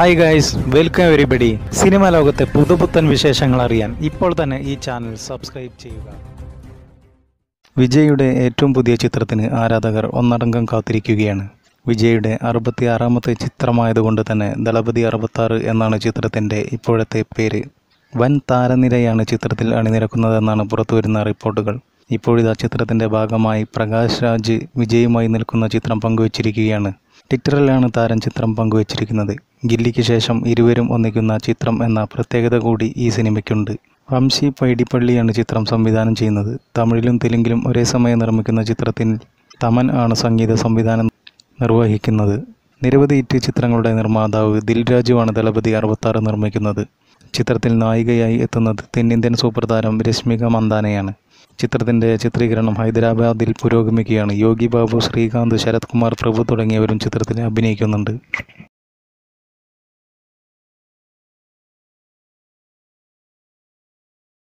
hi guys welcome everybody cinema ലോകത്തെ പുതുപുത്തൻ വിശേഷങ്ങൾ അറിയാൻ ഇപ്പോൾ തന്നെ ഈ ചാനൽ സബ്സ്ക്രൈബ് ചെയ്യുക വിജയുടെ ഏറ്റവും പുതിയ ചിത്രത്തിന് ആരാധകർ ഒന്നടങ്കം കാത്തിരിക്കുകയാണ് വിജയുടെ ആറാമത്തെ ചിത്രമായതുകൊണ്ട് തന്നെ ദളപതി അറുപത്താറ് എന്നാണ് ചിത്രത്തിൻ്റെ ഇപ്പോഴത്തെ പേര് വൻ താരനിരയാണ് ചിത്രത്തിൽ അണിനിരക്കുന്നതെന്നാണ് പുറത്തുവരുന്ന റിപ്പോർട്ടുകൾ ഇപ്പോഴിതാ ചിത്രത്തിൻ്റെ ഭാഗമായി പ്രകാശ് രാജ് വിജയുമായി നിൽക്കുന്ന ചിത്രം പങ്കുവച്ചിരിക്കുകയാണ് ട്വിറ്ററിലാണ് താരം ചിത്രം പങ്കുവച്ചിരിക്കുന്നത് ഗില്ലിക്ക് ശേഷം ഇരുവരും ഒന്നിക്കുന്ന ചിത്രം എന്ന പ്രത്യേകത കൂടി ഈ സിനിമയ്ക്കുണ്ട് വംശി പൈഡിപ്പള്ളിയാണ് ചിത്രം സംവിധാനം ചെയ്യുന്നത് തമിഴിലും തെലുങ്കിലും ഒരേ സമയം നിർമ്മിക്കുന്ന ചിത്രത്തിൽ തമൻ ആണ് സംഗീത സംവിധാനം നിർവഹിക്കുന്നത് നിരവധി ഇറ്റ് ചിത്രങ്ങളുടെ നിർമ്മാതാവ് ദിൽരാജുവാണ് ദളപതി അറുപത്താറ് നിർമ്മിക്കുന്നത് ചിത്രത്തിൽ നായികയായി എത്തുന്നത് തെന്നിന്ത്യൻ സൂപ്പർ താരം രശ്മിക മന്ദാനയാണ് ചിത്രത്തിൻ്റെ ചിത്രീകരണം ഹൈദരാബാദിൽ പുരോഗമിക്കുകയാണ് യോഗി ബാബു ശ്രീകാന്ത് ശരത് കുമാർ പ്രഭു തുടങ്ങിയവരും ചിത്രത്തിൽ അഭിനയിക്കുന്നുണ്ട്